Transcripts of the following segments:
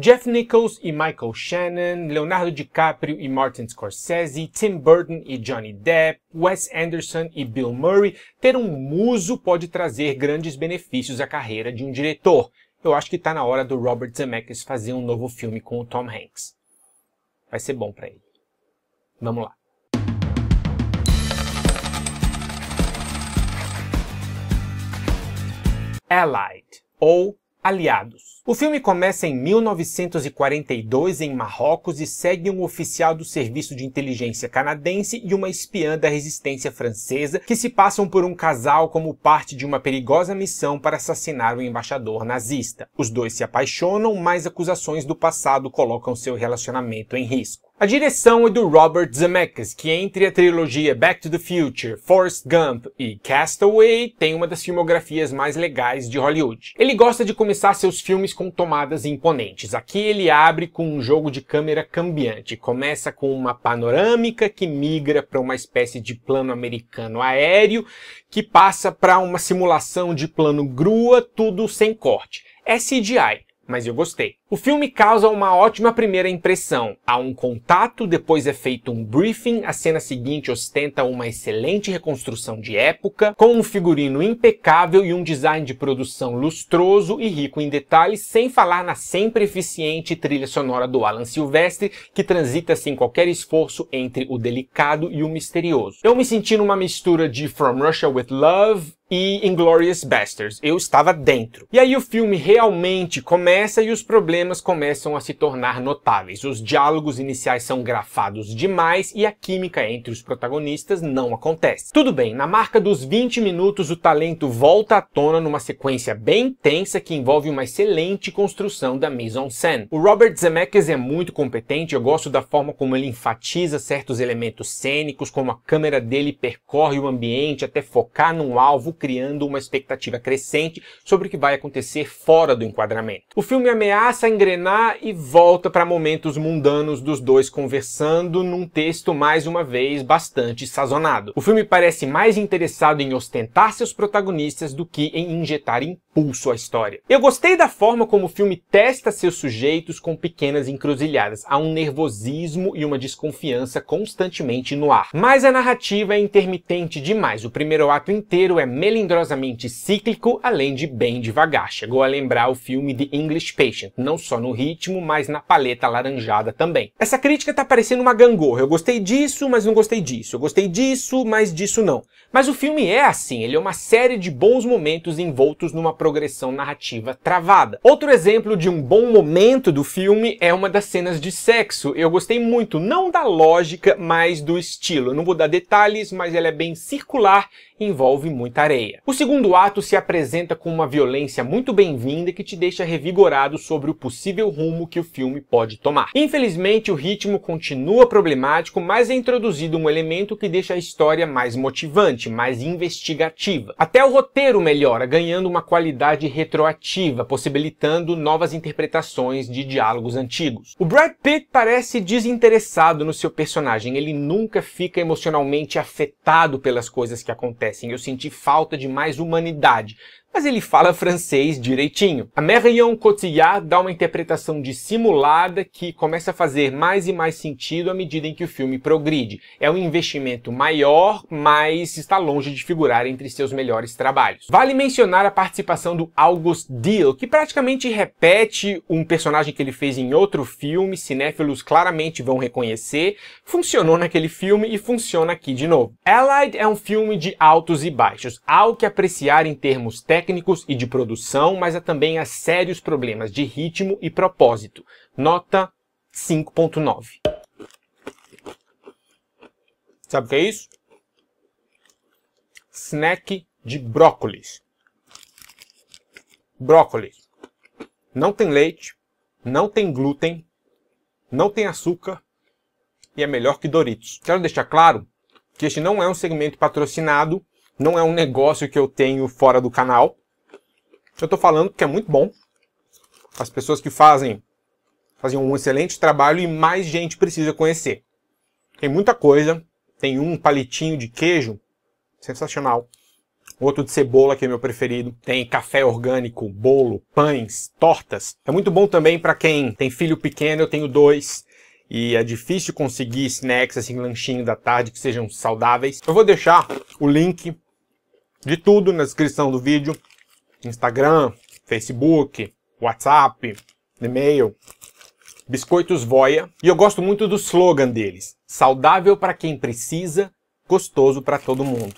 Jeff Nichols e Michael Shannon, Leonardo DiCaprio e Martin Scorsese, Tim Burton e Johnny Depp, Wes Anderson e Bill Murray, ter um muso pode trazer grandes benefícios à carreira de um diretor. Eu acho que está na hora do Robert Zemeckis fazer um novo filme com o Tom Hanks. Vai ser bom para ele. Vamos lá. Allied ou aliados. O filme começa em 1942 em Marrocos e segue um oficial do serviço de inteligência canadense e uma espiã da resistência francesa que se passam por um casal como parte de uma perigosa missão para assassinar o um embaixador nazista. Os dois se apaixonam, mas acusações do passado colocam seu relacionamento em risco. A direção é do Robert Zemeckis, que entre a trilogia Back to the Future, Forrest Gump e Castaway tem uma das filmografias mais legais de Hollywood. Ele gosta de começar seus filmes com tomadas imponentes. Aqui ele abre com um jogo de câmera cambiante. Começa com uma panorâmica que migra para uma espécie de plano americano aéreo, que passa para uma simulação de plano grua, tudo sem corte. É CGI, mas eu gostei. O filme causa uma ótima primeira impressão. Há um contato, depois é feito um briefing, a cena seguinte ostenta uma excelente reconstrução de época, com um figurino impecável e um design de produção lustroso e rico em detalhes, sem falar na sempre eficiente trilha sonora do Alan Silvestre, que transita sem qualquer esforço entre o delicado e o misterioso. Eu me senti numa mistura de From Russia with Love, e Inglorious Basterds. Eu estava dentro. E aí o filme realmente começa e os problemas problemas começam a se tornar notáveis. Os diálogos iniciais são grafados demais e a química entre os protagonistas não acontece. Tudo bem, na marca dos 20 minutos o talento volta à tona numa sequência bem tensa que envolve uma excelente construção da mise-en-scène. O Robert Zemeckis é muito competente, eu gosto da forma como ele enfatiza certos elementos cênicos, como a câmera dele percorre o ambiente até focar num alvo, criando uma expectativa crescente sobre o que vai acontecer fora do enquadramento. O filme ameaça a engrenar e volta para momentos mundanos dos dois conversando num texto mais uma vez bastante sazonado. O filme parece mais interessado em ostentar seus protagonistas do que em injetar pulso à história. Eu gostei da forma como o filme testa seus sujeitos com pequenas encruzilhadas. Há um nervosismo e uma desconfiança constantemente no ar. Mas a narrativa é intermitente demais. O primeiro ato inteiro é melindrosamente cíclico, além de bem devagar. Chegou a lembrar o filme The English Patient, não só no ritmo, mas na paleta alaranjada também. Essa crítica tá parecendo uma gangorra. Eu gostei disso, mas não gostei disso. Eu gostei disso, mas disso não. Mas o filme é assim, ele é uma série de bons momentos envoltos numa progressão narrativa travada. Outro exemplo de um bom momento do filme é uma das cenas de sexo. Eu gostei muito, não da lógica, mas do estilo. Eu não vou dar detalhes, mas ela é bem circular envolve muita areia. O segundo ato se apresenta com uma violência muito bem-vinda que te deixa revigorado sobre o possível rumo que o filme pode tomar. Infelizmente, o ritmo continua problemático, mas é introduzido um elemento que deixa a história mais motivante, mais investigativa. Até o roteiro melhora, ganhando uma qualidade retroativa, possibilitando novas interpretações de diálogos antigos. O Brad Pitt parece desinteressado no seu personagem, ele nunca fica emocionalmente afetado pelas coisas que acontecem acontecem. Assim, eu senti falta de mais humanidade mas ele fala francês direitinho. A Marion Cotillard dá uma interpretação dissimulada que começa a fazer mais e mais sentido à medida em que o filme progride. É um investimento maior, mas está longe de figurar entre seus melhores trabalhos. Vale mencionar a participação do August Deal, que praticamente repete um personagem que ele fez em outro filme, cinéfilos claramente vão reconhecer, funcionou naquele filme e funciona aqui de novo. Allied é um filme de altos e baixos, algo que apreciar em termos técnicos técnicos e de produção, mas há é também há sérios problemas de ritmo e propósito. Nota 5.9. Sabe o que é isso? Snack de brócolis. Brócolis. Não tem leite, não tem glúten, não tem açúcar e é melhor que Doritos. Quero deixar claro que este não é um segmento patrocinado, não é um negócio que eu tenho fora do canal. Eu estou falando que é muito bom. As pessoas que fazem, fazem um excelente trabalho e mais gente precisa conhecer. Tem muita coisa. Tem um palitinho de queijo, sensacional. Outro de cebola, que é meu preferido. Tem café orgânico, bolo, pães, tortas. É muito bom também para quem tem filho pequeno, eu tenho dois. E é difícil conseguir snacks, assim, lanchinho da tarde, que sejam saudáveis. Eu vou deixar o link de tudo na descrição do vídeo. Instagram, Facebook, WhatsApp, e-mail, Biscoitos Voia, e eu gosto muito do slogan deles: saudável para quem precisa, gostoso para todo mundo.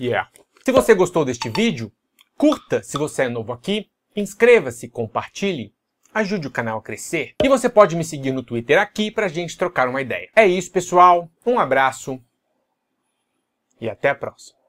Yeah. Se você gostou deste vídeo, curta se você é novo aqui, inscreva-se, compartilhe, ajude o canal a crescer. E você pode me seguir no Twitter aqui para a gente trocar uma ideia. É isso, pessoal. Um abraço e até a próxima.